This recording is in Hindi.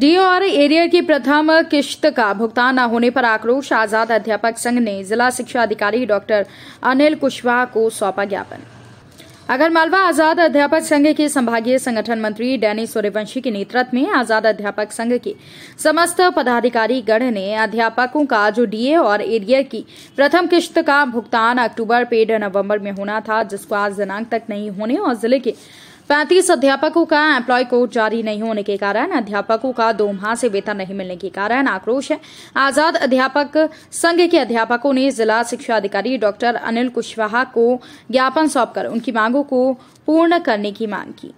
डीओआर एरियर की प्रथम किश्त का भुगतान न होने पर आक्रोश आजाद अध्यापक संघ ने जिला शिक्षा अधिकारी डॉक्टर अनिल कुशवाहा को सौंपा ज्ञापन अगर मालवा आजाद अध्यापक संघ के संभागीय संगठन मंत्री डैनी सूर्यवंशी के नेतृत्व में आजाद अध्यापक संघ के समस्त पदाधिकारी गण ने अध्यापकों का जो डीए और एरियर की प्रथम किश्त का भुगतान अक्टूबर पेड नवंबर में होना था जिसको आज दिनांक तक नहीं होने और जिले के पैंतीस अध्यापकों का एम्प्लॉय कोड जारी नहीं होने के कारण अध्यापकों का दो माह से वेतन नहीं मिलने के कारण आक्रोश है आजाद अध्यापक संघ के अध्यापकों ने जिला शिक्षा अधिकारी डॉक्टर अनिल कुशवाहा को ज्ञापन सौंपकर उनकी मांगों को पूर्ण करने की मांग की